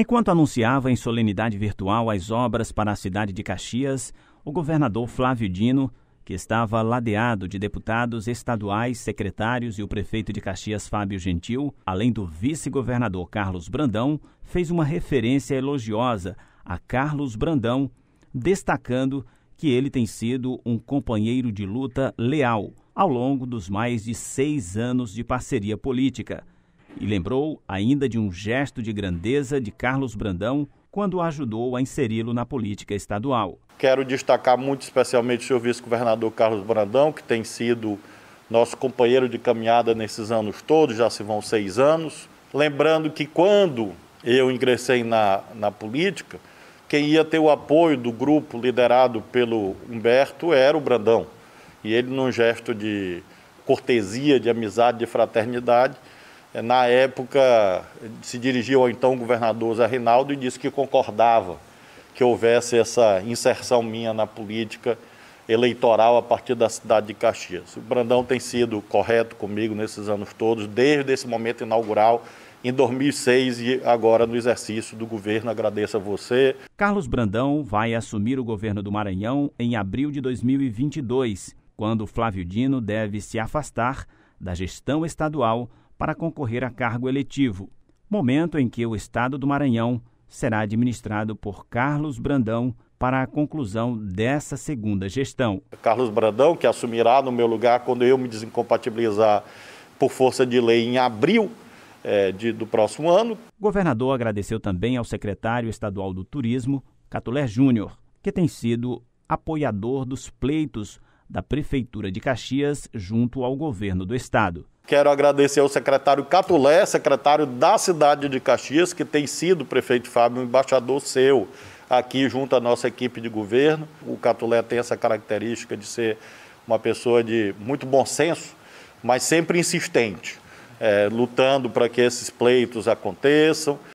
Enquanto anunciava em solenidade virtual as obras para a cidade de Caxias, o governador Flávio Dino, que estava ladeado de deputados estaduais, secretários e o prefeito de Caxias Fábio Gentil, além do vice-governador Carlos Brandão, fez uma referência elogiosa a Carlos Brandão, destacando que ele tem sido um companheiro de luta leal ao longo dos mais de seis anos de parceria política e lembrou ainda de um gesto de grandeza de Carlos Brandão quando ajudou a inseri-lo na política estadual. Quero destacar muito especialmente o senhor vice-governador Carlos Brandão, que tem sido nosso companheiro de caminhada nesses anos todos, já se vão seis anos. Lembrando que quando eu ingressei na, na política, quem ia ter o apoio do grupo liderado pelo Humberto era o Brandão. E ele, num gesto de cortesia, de amizade, de fraternidade, é, na época, se dirigiu ao então governador Zé Reinaldo e disse que concordava que houvesse essa inserção minha na política eleitoral a partir da cidade de Caxias. O Brandão tem sido correto comigo nesses anos todos, desde esse momento inaugural em 2006 e agora no exercício do governo. Agradeço a você. Carlos Brandão vai assumir o governo do Maranhão em abril de 2022, quando Flávio Dino deve se afastar da gestão estadual para concorrer a cargo eletivo, momento em que o Estado do Maranhão será administrado por Carlos Brandão para a conclusão dessa segunda gestão. Carlos Brandão, que assumirá no meu lugar quando eu me desincompatibilizar por força de lei em abril é, de, do próximo ano. O governador agradeceu também ao secretário estadual do Turismo, Catulé Júnior, que tem sido apoiador dos pleitos da Prefeitura de Caxias junto ao governo do estado. Quero agradecer ao secretário Catulé, secretário da cidade de Caxias, que tem sido, prefeito Fábio, um embaixador seu aqui junto à nossa equipe de governo. O Catulé tem essa característica de ser uma pessoa de muito bom senso, mas sempre insistente, é, lutando para que esses pleitos aconteçam.